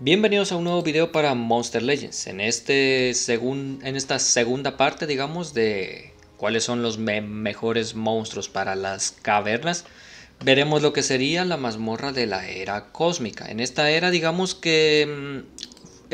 Bienvenidos a un nuevo video para Monster Legends. En, este en esta segunda parte, digamos, de cuáles son los mejores monstruos para las cavernas, veremos lo que sería la mazmorra de la era cósmica. En esta era, digamos que mm,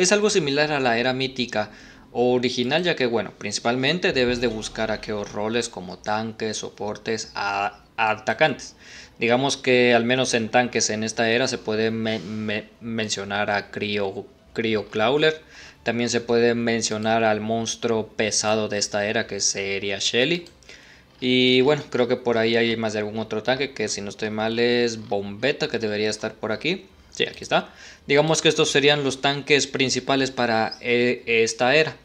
es algo similar a la era mítica o original ya que bueno, principalmente debes de buscar aquellos roles como tanques, soportes a, atacantes. Digamos que al menos en tanques en esta era se puede mencionar a Cryo, Clawler, también se puede mencionar al monstruo pesado de esta era que sería Shelly. Y bueno, creo que por ahí hay más de algún otro tanque que si no estoy mal es Bombeta que debería estar por aquí. Sí, aquí está. Digamos que estos serían los tanques principales para eh, esta era.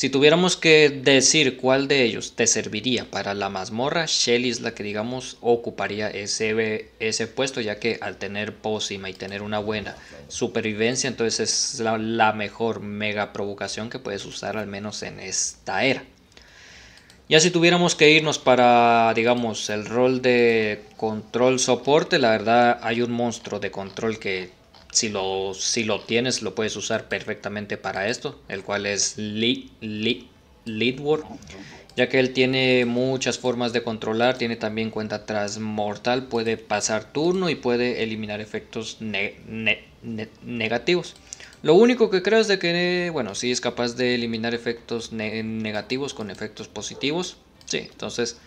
Si tuviéramos que decir cuál de ellos te serviría para la mazmorra, Shelly es la que digamos ocuparía ese, puesto ya que al tener pócima y tener una buena supervivencia, entonces es la, mejor mega provocación que puedes usar al menos en esta era. Ya si tuviéramos que irnos para, digamos, el rol de control soporte, la verdad hay un monstruo de control que si lo, si lo tienes, lo puedes usar perfectamente para esto, el cual es lead, lead, ya que él tiene muchas formas de controlar, tiene también cuenta tras mortal, puede pasar turno y puede eliminar efectos negativos. Lo único que creo es de que, bueno, sí es capaz de eliminar efectos negativos con efectos positivos. Sí, entonces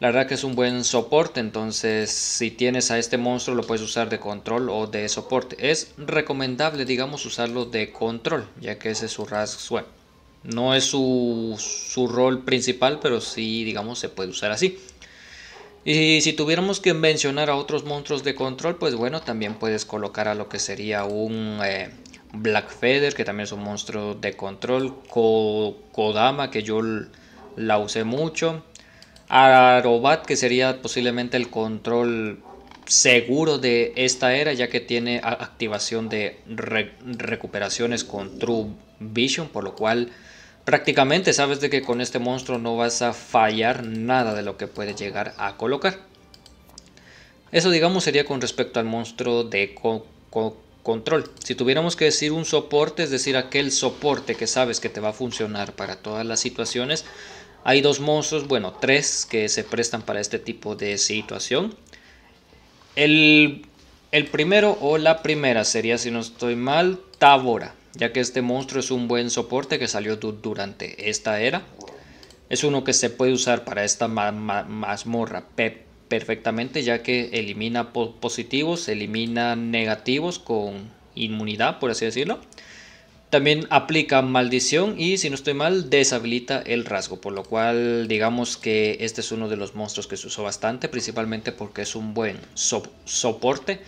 la verdad que es un buen soporte, entonces si tienes a este monstruo lo puedes usar de control o de soporte. Es recomendable, digamos, usarlo de control, ya que ese es su rasgo. no es su, rol principal, pero sí, digamos, se puede usar así. Y si tuviéramos que mencionar a otros monstruos de control, pues bueno, también puedes colocar a lo que sería un eh, Black Feather, que también es un monstruo de control, Kodama, que yo la usé mucho. Arobat, que sería posiblemente el control seguro de esta era, ya que tiene activación de recuperaciones con True Vision, por lo cual prácticamente sabes de que con este monstruo no vas a fallar nada de lo que puede llegar a colocar. Eso digamos sería con respecto al monstruo de control. Si tuviéramos que decir un soporte, es decir, aquel soporte que sabes que te va a funcionar para todas las situaciones, hay dos monstruos, bueno, tres que se prestan para este tipo de situación. El, el primero o la primera sería, si no estoy mal, Tábora. ya que este monstruo es un buen soporte que salió durante esta era. Es uno que se puede usar para esta mazmorra perfectamente, ya que elimina positivos, elimina negativos con inmunidad, por así decirlo. También aplica maldición y si no estoy mal deshabilita el rasgo, por lo cual digamos que este es uno de los monstruos que se usó bastante, principalmente porque es un buen soporte,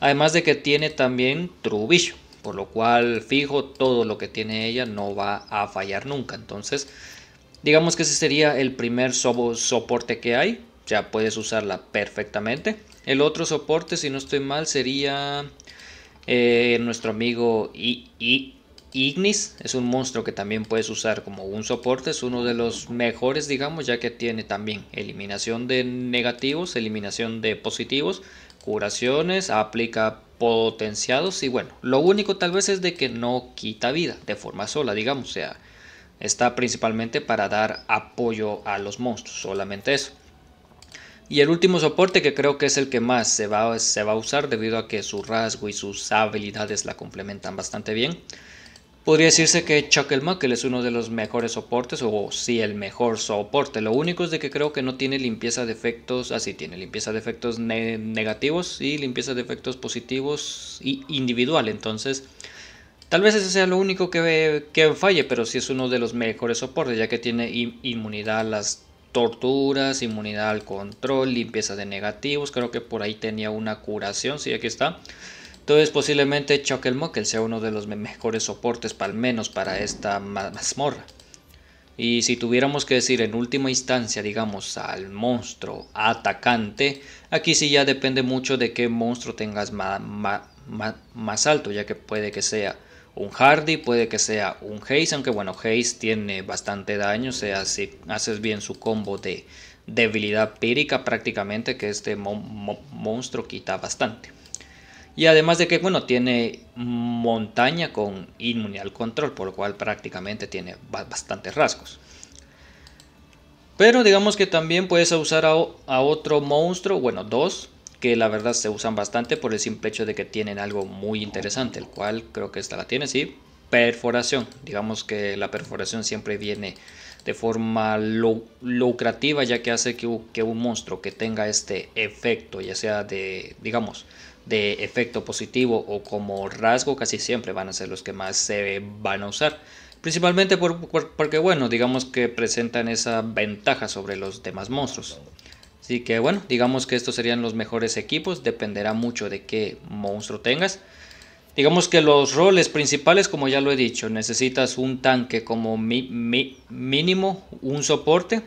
además de que tiene también True por lo cual fijo todo lo que tiene ella no va a fallar nunca, entonces digamos que ese sería el primer soporte que hay, ya puedes usarla perfectamente. El otro soporte, si no estoy mal, sería eh, nuestro amigo y Ignis es un monstruo que también puedes usar como un soporte, es uno de los mejores, digamos, ya que tiene también eliminación de negativos, eliminación de positivos, curaciones, aplica potenciados y bueno, lo único tal vez es de que no quita vida de forma sola, digamos, o sea, está principalmente para dar apoyo a los monstruos, solamente eso. Y el último soporte que creo que es el que más se va, se va a usar debido a que su rasgo y sus habilidades la complementan bastante bien Podría decirse que Chuckle Muckle es uno de los mejores soportes, o sí, el mejor soporte. Lo único es de que creo que no tiene limpieza de efectos, así ah, tiene limpieza de efectos negativos y limpieza de efectos positivos y individual. Entonces, tal vez ese sea lo único que, que falle, pero sí es uno de los mejores soportes, ya que tiene inmunidad a las torturas, inmunidad al control, limpieza de negativos. Creo que por ahí tenía una curación, sí, aquí está. Entonces posiblemente Chuckle sea uno de los mejores soportes, al menos para esta mazmorra. Y si tuviéramos que decir en última instancia, digamos, al monstruo atacante, aquí sí ya depende mucho de qué monstruo tengas más alto, ya que puede que sea un Hardy, puede que sea un Haze, aunque bueno, Haze tiene bastante daño, o sea, si haces bien su combo de debilidad pírica prácticamente, que este monstruo quita bastante. Y además de que, bueno, tiene montaña con inmunidad al control, por lo cual prácticamente tiene bastantes rasgos. Pero digamos que también puedes usar a, otro monstruo, bueno, dos, que la verdad se usan bastante por el simple hecho de que tienen algo muy interesante, el cual creo que esta la tiene, sí, perforación. Digamos que la perforación siempre viene de forma lucrativa, ya que hace que, que un monstruo que tenga este efecto, ya sea de, digamos, de efecto positivo o como rasgo casi siempre van a ser los que más se van a usar. Principalmente porque, bueno, digamos que presentan esa ventaja sobre los demás monstruos. Así que, bueno, digamos que estos serían los mejores equipos, dependerá mucho de qué monstruo tengas. Digamos que los roles principales, como ya lo he dicho, necesitas un tanque como mínimo, un soporte,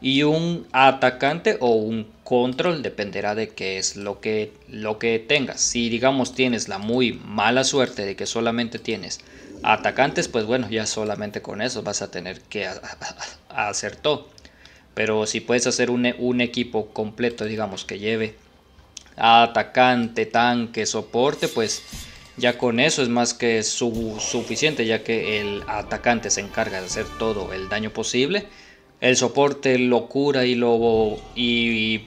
y un atacante o un control, dependerá de qué es lo que, lo que tengas. Si digamos tienes la muy mala suerte de que solamente tienes atacantes, pues bueno, ya solamente con eso vas a tener que hacer todo. Pero si puedes hacer un, equipo completo, digamos, que lleve atacante, tanque, soporte, pues ya con eso es más que suficiente, ya que el atacante se encarga de hacer todo el daño posible el soporte lo cura y lo y,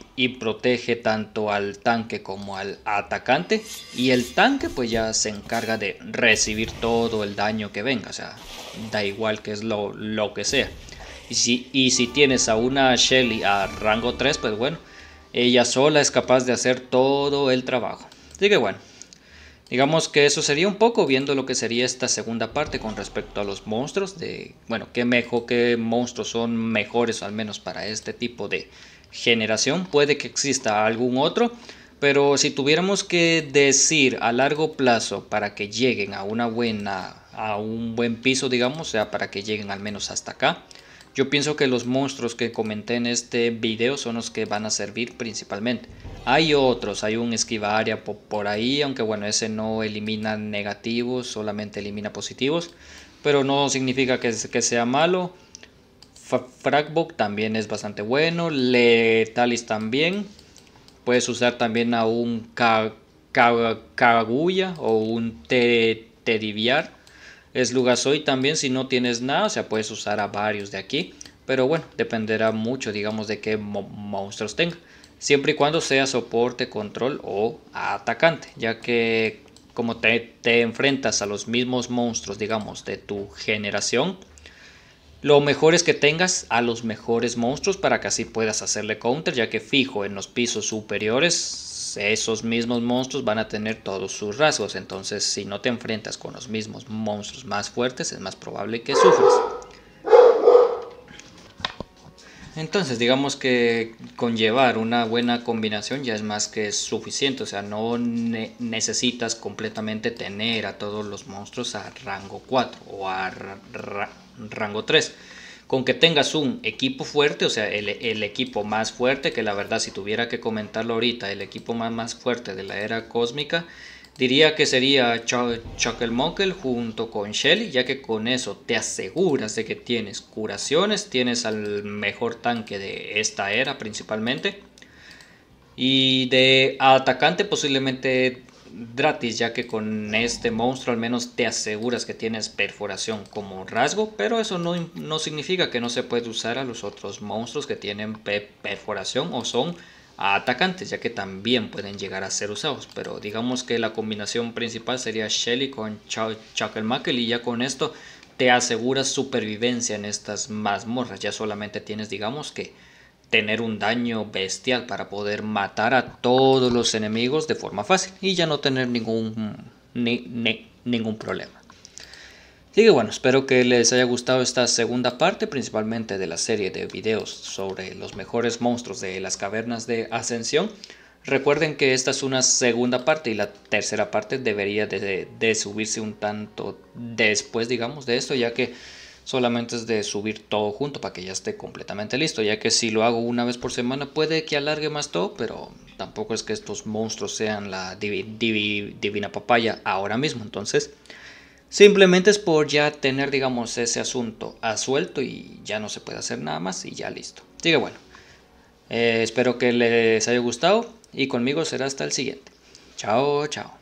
protege tanto al tanque como al atacante. Y el tanque pues ya se encarga de recibir todo el daño que venga. O sea, da igual que es lo, lo que sea. Y si, y si tienes a una Shelly a rango 3, pues bueno, ella sola es capaz de hacer todo el trabajo. Así que bueno, Digamos que eso sería un poco viendo lo que sería esta segunda parte con respecto a los monstruos de, bueno, qué mejor qué monstruos son mejores al menos para este tipo de generación, puede que exista algún otro, pero si tuviéramos que decir a largo plazo para que lleguen a una buena a un buen piso, digamos, o sea, para que lleguen al menos hasta acá, yo pienso que los monstruos que comenté en este video son los que van a servir principalmente. Hay otros, hay un esquiva área por ahí, aunque bueno, ese no elimina negativos, solamente elimina positivos. Pero no significa que, que sea malo. Fragbook también es bastante bueno. Letalis también. Puedes usar también a un Kaguya o un Tediviar es hoy también si no tienes nada, o sea, puedes usar a varios de aquí. Pero bueno, dependerá mucho, digamos, de qué monstruos tenga. Siempre y cuando sea soporte, control o atacante. Ya que como te, te enfrentas a los mismos monstruos, digamos, de tu generación. Lo mejor es que tengas a los mejores monstruos para que así puedas hacerle counter, ya que fijo en los pisos superiores esos mismos monstruos van a tener todos sus rasgos. Entonces, si no te enfrentas con los mismos monstruos más fuertes, es más probable que sufres. Entonces, digamos que conllevar una buena combinación ya es más que suficiente, o sea, no necesitas completamente tener a todos los monstruos a rango 4 o a rango 3 con que tengas un equipo fuerte, o sea, el, equipo más fuerte, que la verdad si tuviera que comentarlo ahorita, el equipo más, fuerte de la era cósmica, diría que sería Muckle junto con Shelly, ya que con eso te aseguras de que tienes curaciones, tienes al mejor tanque de esta era principalmente. Y de atacante posiblemente gratis, ya que con este monstruo al menos te aseguras que tienes perforación como rasgo, pero eso no, significa que no se puede usar a los otros monstruos que tienen perforación o son atacantes, ya que también pueden llegar a ser usados, pero digamos que la combinación principal sería Shelly con Chuckle y ya con esto te aseguras supervivencia en estas mazmorras, ya solamente tienes digamos que tener un daño bestial para poder matar a todos los enemigos de forma fácil y ya no tener ningún, ningún problema. Así que bueno, espero que les haya gustado esta segunda parte, principalmente de la serie de videos sobre los mejores monstruos de las cavernas de Ascensión. Recuerden que esta es una segunda parte y la tercera parte debería de subirse un tanto después, digamos, de esto, ya que solamente es de subir todo junto para que ya esté completamente listo, ya que si lo hago una vez por semana puede que alargue más todo, pero tampoco es que estos monstruos sean la divina papaya ahora mismo, entonces simplemente es por ya tener, digamos, ese asunto asuelto suelto y ya no se puede hacer nada más y ya listo. Así que bueno, eh, espero que les haya gustado y conmigo será hasta el siguiente. Chao, chao.